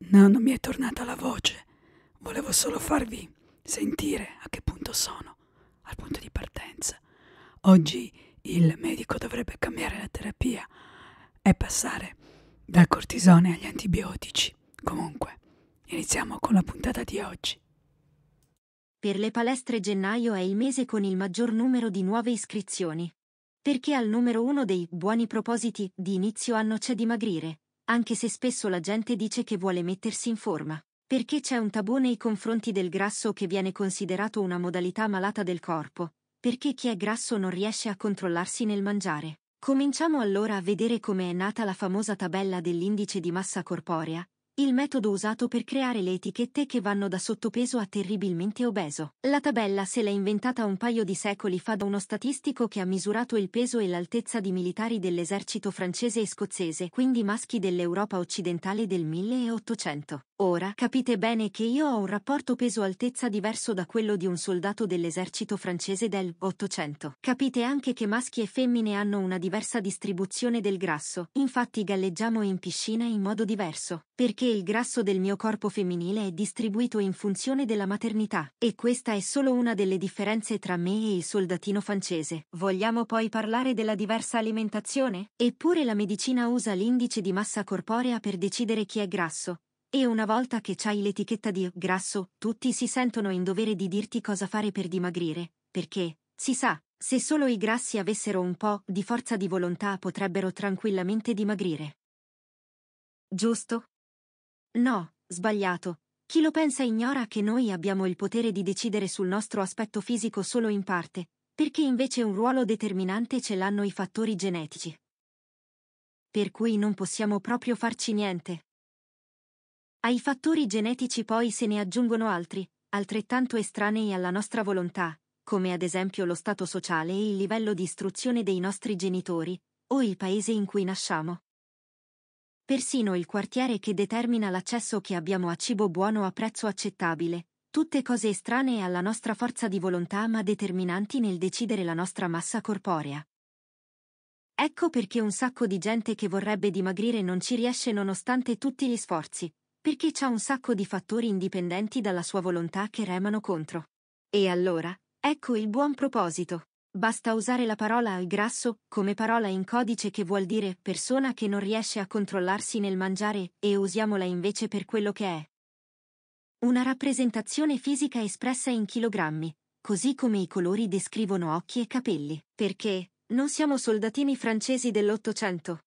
No, non mi è tornata la voce. Volevo solo farvi sentire a che punto sono, al punto di partenza. Oggi il medico dovrebbe cambiare la terapia e passare dal cortisone agli antibiotici. Comunque, iniziamo con la puntata di oggi. Per le palestre gennaio è il mese con il maggior numero di nuove iscrizioni. Perché al numero uno dei buoni propositi di inizio anno c'è dimagrire anche se spesso la gente dice che vuole mettersi in forma. Perché c'è un tabù nei confronti del grasso che viene considerato una modalità malata del corpo, perché chi è grasso non riesce a controllarsi nel mangiare. Cominciamo allora a vedere come è nata la famosa tabella dell'indice di massa corporea, il metodo usato per creare le etichette che vanno da sottopeso a terribilmente obeso. La tabella se l'è inventata un paio di secoli fa da uno statistico che ha misurato il peso e l'altezza di militari dell'esercito francese e scozzese, quindi maschi dell'Europa occidentale del 1800. Ora capite bene che io ho un rapporto peso-altezza diverso da quello di un soldato dell'esercito francese del 800. Capite anche che maschi e femmine hanno una diversa distribuzione del grasso, infatti galleggiamo in piscina in modo diverso, perché il grasso del mio corpo femminile è distribuito in funzione della maternità, e questa è solo una delle differenze tra me e il soldatino francese. Vogliamo poi parlare della diversa alimentazione? Eppure la medicina usa l'indice di massa corporea per decidere chi è grasso, e una volta che c'hai l'etichetta di grasso, tutti si sentono in dovere di dirti cosa fare per dimagrire, perché, si sa, se solo i grassi avessero un po' di forza di volontà potrebbero tranquillamente dimagrire. Giusto? No, sbagliato. Chi lo pensa ignora che noi abbiamo il potere di decidere sul nostro aspetto fisico solo in parte, perché invece un ruolo determinante ce l'hanno i fattori genetici. Per cui non possiamo proprio farci niente. Ai fattori genetici poi se ne aggiungono altri, altrettanto estranei alla nostra volontà, come ad esempio lo stato sociale e il livello di istruzione dei nostri genitori, o il paese in cui nasciamo. Persino il quartiere che determina l'accesso che abbiamo a cibo buono a prezzo accettabile, tutte cose estranee alla nostra forza di volontà ma determinanti nel decidere la nostra massa corporea. Ecco perché un sacco di gente che vorrebbe dimagrire non ci riesce nonostante tutti gli sforzi, perché c'è un sacco di fattori indipendenti dalla sua volontà che remano contro. E allora, ecco il buon proposito. Basta usare la parola grasso come parola in codice che vuol dire persona che non riesce a controllarsi nel mangiare e usiamola invece per quello che è. Una rappresentazione fisica espressa in chilogrammi, così come i colori descrivono occhi e capelli, perché non siamo soldatini francesi dell'Ottocento.